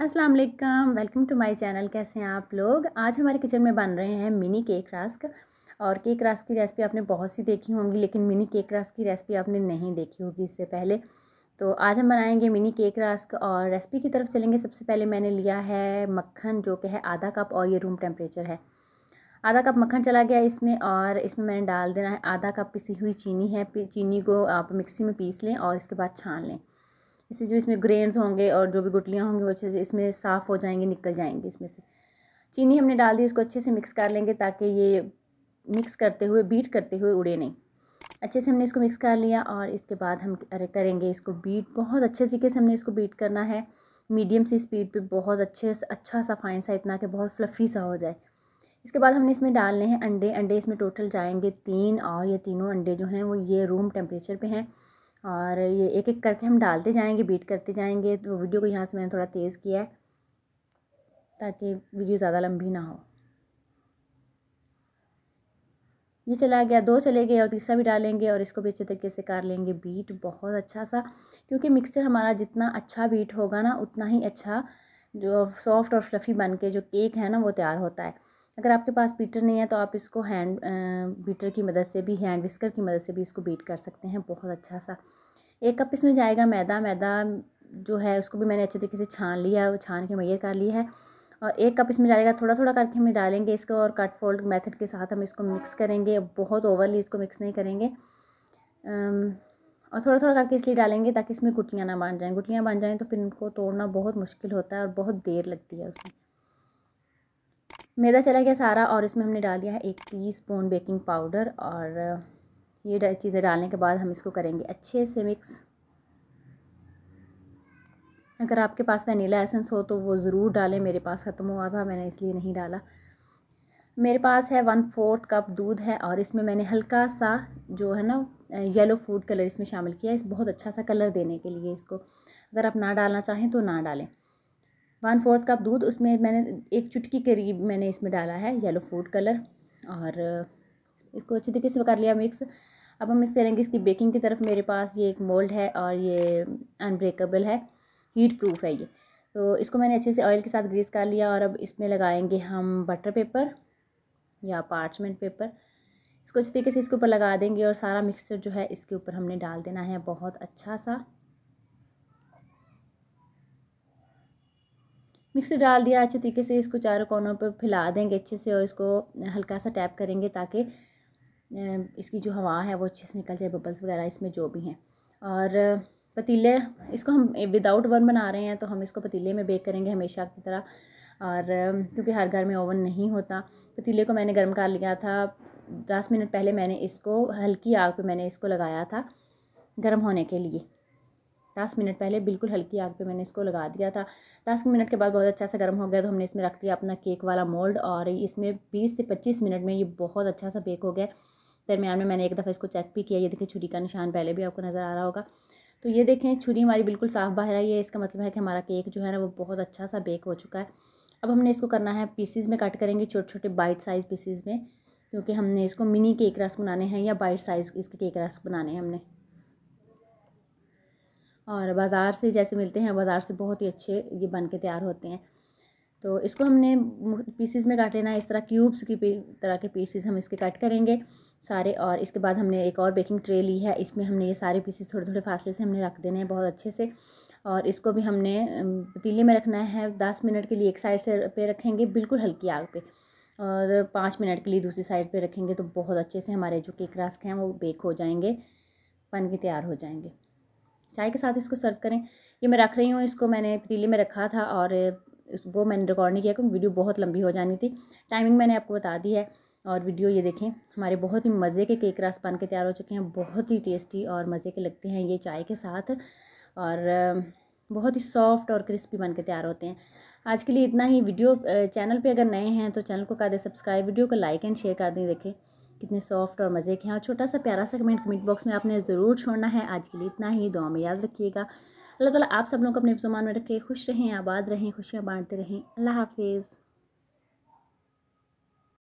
असलकम welcome to my channel कैसे हैं आप लोग आज हमारे किचन में बन रहे हैं मिनी केक रास्क और केक रास्क की रेसिपी आपने बहुत सी देखी होंगी लेकिन मिनी केक रास्क की रेसिपी आपने नहीं देखी होगी इससे पहले तो आज हम बनाएंगे मिनी केक रास्क और रेसिपी की तरफ चलेंगे सबसे पहले मैंने लिया है मक्खन जो कि है आधा कप और ये रूम टेम्परेचर है आधा कप मक्खन चला गया इसमें और इसमें मैंने डाल देना है आधा कप पिसी हुई चीनी है चीनी को आप मिक्सी में पीस लें और इसके बाद छान लें इससे जो इसमें ग्रेन्स होंगे और जो भी गुटलियाँ होंगी वो अच्छे से इसमें साफ़ हो जाएंगी निकल जाएंगी इसमें से चीनी हमने डाल दी इसको अच्छे से मिक्स कर लेंगे ताकि ये मिक्स करते हुए बीट करते हुए उड़े नहीं अच्छे से हमने इसको मिक्स कर लिया और इसके बाद हम अरे करेंगे इसको बीट बहुत अच्छे तरीके से हमने इसको बीट करना है मीडियम सी स्पीड पे बहुत अच्छे अच्छा सा फाइन सा इतना कि बहुत फ्लफ़ी सा हो जाए इसके बाद हमने इसमें डालने हैं अंडे अंडे इसमें टोटल जाएंगे तीन और ये तीनों अंडे जो हैं वो ये रूम टेम्परेचर पर हैं और ये एक एक करके हम डालते जाएंगे बीट करते जाएंगे तो वीडियो को यहाँ से मैंने थोड़ा तेज़ किया है ताकि वीडियो ज़्यादा लंबी ना हो ये चला गया दो चले गए और तीसरा भी डालेंगे और इसको भी अच्छे तरीके से कर लेंगे बीट बहुत अच्छा सा क्योंकि मिक्सचर हमारा जितना अच्छा बीट होगा ना उतना ही अच्छा जो सॉफ्ट और फ्लफ़ी बन के जो केक है ना वो तैयार होता है अगर आपके पास बीटर नहीं है तो आप इसको हैंड बीटर की मदद से भी हैंड विस्कर की मदद से भी इसको बीट कर सकते हैं बहुत अच्छा सा एक कप इसमें जाएगा मैदा मैदा जो है उसको भी मैंने अच्छे तरीके से छान लिया है छान के मैयर कर लिया है और एक कप इसमें जाएगा थोड़ा थोड़ा करके हम डालेंगे इसको और कट फोल्ड मेथड के साथ हम इसको मिक्स करेंगे बहुत ओवरली इसको मिक्स नहीं करेंगे और थोड़ा थोड़ा करके इसलिए डालेंगे ताकि इसमें गुटलियाँ ना बन जाएँ गुटलियाँ बन जाएँ तो फिर इनको तोड़ना बहुत मुश्किल होता है और बहुत देर लगती है उसमें मैदा चला गया सारा और इसमें हमने डाल दिया है एक टीस्पून बेकिंग पाउडर और ये चीज़ें डालने के बाद हम इसको करेंगे अच्छे से मिक्स अगर आपके पास वनीला एसेंस हो तो वो ज़रूर डालें मेरे पास ख़त्म हुआ था मैंने इसलिए नहीं डाला मेरे पास है वन फोर्थ कप दूध है और इसमें मैंने हल्का सा जो है ना येलो फूड कलर इसमें शामिल किया है इस बहुत अच्छा सा कलर देने के लिए इसको अगर आप ना डालना चाहें तो ना डालें वन फोर्थ कप दूध उसमें मैंने एक चुटकी करीब मैंने इसमें डाला है येलो फूड कलर और इसको अच्छे तरीके से कर लिया मिक्स अब हम इस करेंगे इसकी बेकिंग की तरफ मेरे पास ये एक मोल्ड है और ये अनब्रेकेबल है हीट प्रूफ है ये तो इसको मैंने अच्छे से ऑयल के साथ ग्रीस कर लिया और अब इसमें लगाएंगे हम बटर पेपर या पार्चमेंट पेपर इसको अच्छे तरीके से इसके ऊपर लगा देंगे और सारा मिक्सचर जो है इसके ऊपर हमने डाल देना है बहुत अच्छा सा मिक्सर डाल दिया अच्छे तरीके से इसको चारों कोनों पर फैला देंगे अच्छे से और इसको हल्का सा टैप करेंगे ताकि इसकी जो हवा है वो अच्छे से निकल जाए बबल्स वगैरह इसमें जो भी हैं और पतीले इसको हम विदाउट ओवन बना रहे हैं तो हम इसको पतीले में बेक करेंगे हमेशा की तरह और क्योंकि हर घर में ओवन नहीं होता पतीले को मैंने गर्म कर लिया था दस मिनट पहले मैंने इसको हल्की आग पे मैंने इसको लगाया था गर्म होने के लिए दस मिनट पहले बिल्कुल हल्की आग पे मैंने इसको लगा दिया था दस मिनट के बाद बहुत अच्छा सा गर्म हो गया तो हमने इसमें रख दिया अपना केक वाला मोल्ड और इसमें बीस से पच्चीस मिनट में ये बहुत अच्छा सा बेक हो गया दरमियान में मैंने एक दफ़ा इसको चेक भी किया ये देखें छुरी का निशान पहले भी आपको नज़र आ रहा होगा तो ये देखें छुरी हमारी बिल्कुल साफ़ बाहर आई है इसका मतलब है कि हमारा केक जो है ना वो बहुत अच्छा सा बेक हो चुका है अब हमने इसको करना है पीसीज में कट करेंगे छोटे छोटे बाइट साइज़ पीसीज में क्योंकि हमने इसको मिनी केक रस बनाने हैं या बाइट साइज़ इसके केक रस बनाने हैं हमने और बाज़ार से जैसे मिलते हैं बाज़ार से बहुत ही अच्छे ये बन के तैयार होते हैं तो इसको हमने पीसीज में काट लेना है इस तरह क्यूब्स की तरह के पीसीज हम इसके कट करेंगे सारे और इसके बाद हमने एक और बेकिंग ट्रे ली है इसमें हमने ये सारे पीसीस थोड़े थोड़े फासले से हमने रख देने हैं बहुत अच्छे से और इसको भी हमने पतीले में रखना है दस मिनट के लिए एक साइड से पे रखेंगे बिल्कुल हल्की आग पर और पाँच मिनट के लिए दूसरी साइड पर रखेंगे तो बहुत अच्छे से हमारे जो केक रास्क हैं वो बेक हो जाएंगे बन के तैयार हो जाएंगे चाय के साथ इसको सर्व करें ये मैं रख रही हूँ इसको मैंने पतीले में रखा था और वो मैंने रिकॉर्ड नहीं किया क्योंकि वीडियो बहुत लंबी हो जानी थी टाइमिंग मैंने आपको बता दी है और वीडियो ये देखें हमारे बहुत ही मज़े के केक रास बन के तैयार हो चुके हैं बहुत ही टेस्टी और मज़े के लगते हैं ये चाय के साथ और बहुत ही सॉफ्ट और क्रिस्पी बन के तैयार होते हैं आज के लिए इतना ही वीडियो चैनल पे अगर नए हैं तो चैनल को कर दें सब्सक्राइब वीडियो को लाइक एंड शेयर कर दें देखें कितने सॉफ्ट और मज़े के हैं और छोटा सा प्यारा सा कमेंट कमेंट बॉक्स में आपने ज़रूर छोड़ना है आज के लिए इतना ही दुआ में याद रखिएगा अल्लाह ताला आप सब लोगों को अपने जुमान में रखें खुश रहें आबाद रहें खुशियाँ बांटते रहें अल्लाह हाफिज़